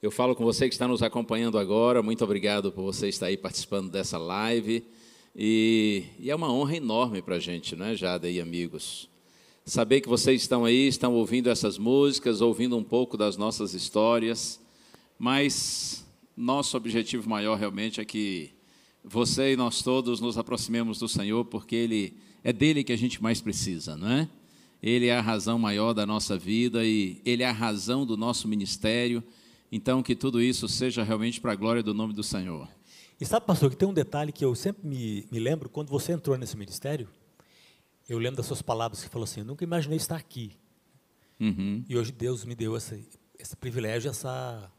Eu falo com você que está nos acompanhando agora, muito obrigado por você estar aí participando dessa live. E, e é uma honra enorme para a gente, não é, Jada e amigos? Saber que vocês estão aí, estão ouvindo essas músicas, ouvindo um pouco das nossas histórias, mas nosso objetivo maior realmente é que você e nós todos nos aproximemos do Senhor, porque Ele é dele que a gente mais precisa, não é? Ele é a razão maior da nossa vida e Ele é a razão do nosso ministério então, que tudo isso seja realmente para a glória do nome do Senhor. E sabe, pastor, que tem um detalhe que eu sempre me, me lembro, quando você entrou nesse ministério, eu lembro das suas palavras que falou assim: eu nunca imaginei estar aqui. Uhum. E hoje Deus me deu esse, esse privilégio, essa,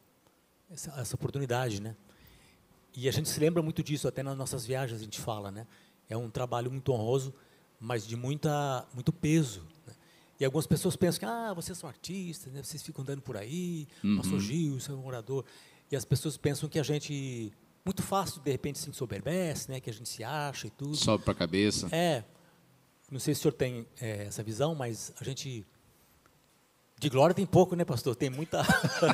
essa, essa oportunidade, né? E a gente se lembra muito disso, até nas nossas viagens a gente fala, né? É um trabalho muito honroso, mas de muita, muito peso e algumas pessoas pensam que, ah, vocês são artistas, né? vocês ficam andando por aí, uhum. pastor Gil, seu morador. E as pessoas pensam que a gente, muito fácil, de repente, se ensoberbece, né? que a gente se acha e tudo. Sobe para a cabeça. É. Não sei se o senhor tem é, essa visão, mas a gente... De glória tem pouco, né, pastor? Tem muita...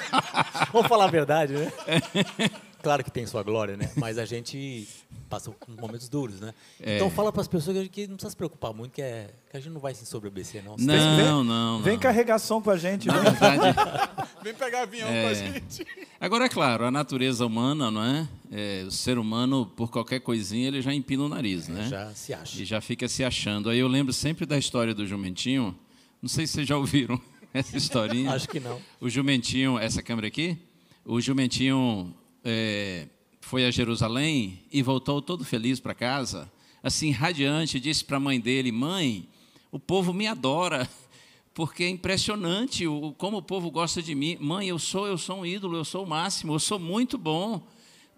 Vamos falar a verdade, né? Claro que tem sua glória, né? Mas a gente passa momentos duros, né? É. Então fala para as pessoas que não precisa se preocupar muito, que, é, que a gente não vai se ensoberbecer, não. Não, não, não. Vem carregar som com a gente. não. vem. Né? vem pegar avião é. com a gente. Agora, é claro, a natureza humana, não é? é? O ser humano, por qualquer coisinha, ele já empina o nariz, né? Já se acha. E já fica se achando. Aí eu lembro sempre da história do jumentinho. Não sei se vocês já ouviram essa historinha. Acho que não. O jumentinho, essa câmera aqui? O jumentinho é, foi a Jerusalém e voltou todo feliz para casa, assim radiante, disse para a mãe dele: Mãe, o povo me adora, porque é impressionante o, como o povo gosta de mim. Mãe, eu sou, eu sou um ídolo, eu sou o máximo, eu sou muito bom,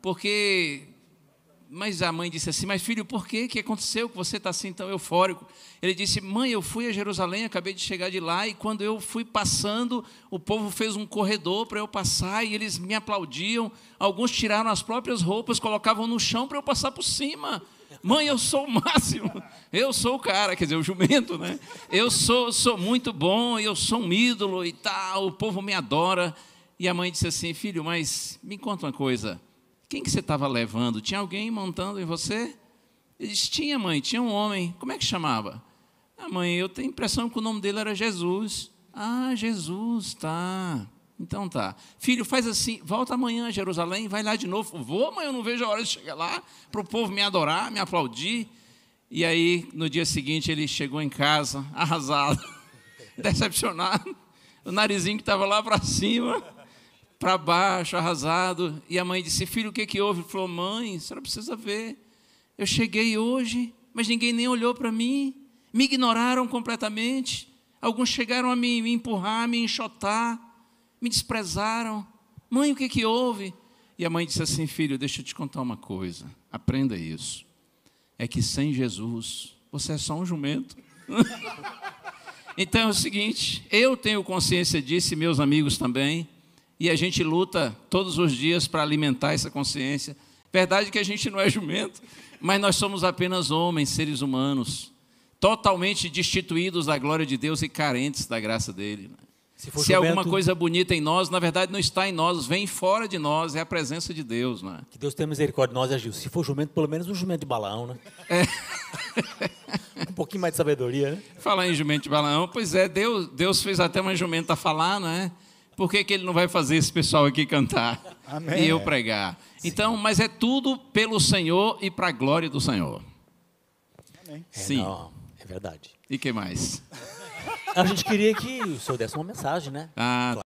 porque mas a mãe disse assim: Mas filho, por que que aconteceu que você está assim tão eufórico? Ele disse: Mãe, eu fui a Jerusalém, acabei de chegar de lá e quando eu fui passando, o povo fez um corredor para eu passar e eles me aplaudiam. Alguns tiraram as próprias roupas, colocavam no chão para eu passar por cima. Mãe, eu sou o máximo. Eu sou o cara, quer dizer, o jumento, né? Eu sou, sou muito bom, eu sou um ídolo e tal. O povo me adora. E a mãe disse assim: Filho, mas me conta uma coisa quem que você estava levando? Tinha alguém montando em você? Ele disse, tinha mãe, tinha um homem. Como é que chamava? Ah, mãe, eu tenho a impressão que o nome dele era Jesus. Ah, Jesus, tá. Então tá. Filho, faz assim, volta amanhã a Jerusalém, vai lá de novo. Vou, mas eu não vejo a hora de chegar lá, para o povo me adorar, me aplaudir. E aí, no dia seguinte, ele chegou em casa, arrasado, decepcionado, o narizinho que estava lá para cima para baixo, arrasado. E a mãe disse: Filho, o que, que houve? Ele falou: Mãe, a senhora precisa ver. Eu cheguei hoje, mas ninguém nem olhou para mim. Me ignoraram completamente. Alguns chegaram a me, me empurrar, me enxotar, me desprezaram. Mãe, o que, que houve? E a mãe disse assim: Filho, deixa eu te contar uma coisa. Aprenda isso. É que sem Jesus, você é só um jumento. então é o seguinte: eu tenho consciência disso e meus amigos também e a gente luta todos os dias para alimentar essa consciência. Verdade que a gente não é jumento, mas nós somos apenas homens, seres humanos, totalmente destituídos da glória de Deus e carentes da graça dele. Se, Se é alguma coisa bonita em nós, na verdade não está em nós, vem fora de nós, é a presença de Deus. Né? Que Deus tenha misericórdia de nós, é, Se for jumento, pelo menos um jumento de balão, né? É. um pouquinho mais de sabedoria, né? Falar em jumento de balão, pois é, Deus, Deus fez até uma jumenta falar, né? por que, que ele não vai fazer esse pessoal aqui cantar Amém. e eu pregar? Sim. Então, mas é tudo pelo Senhor e para a glória do Senhor. Amém. É, Sim. Não, é verdade. E que mais? A gente queria que o senhor desse uma mensagem, né? Ah, claro.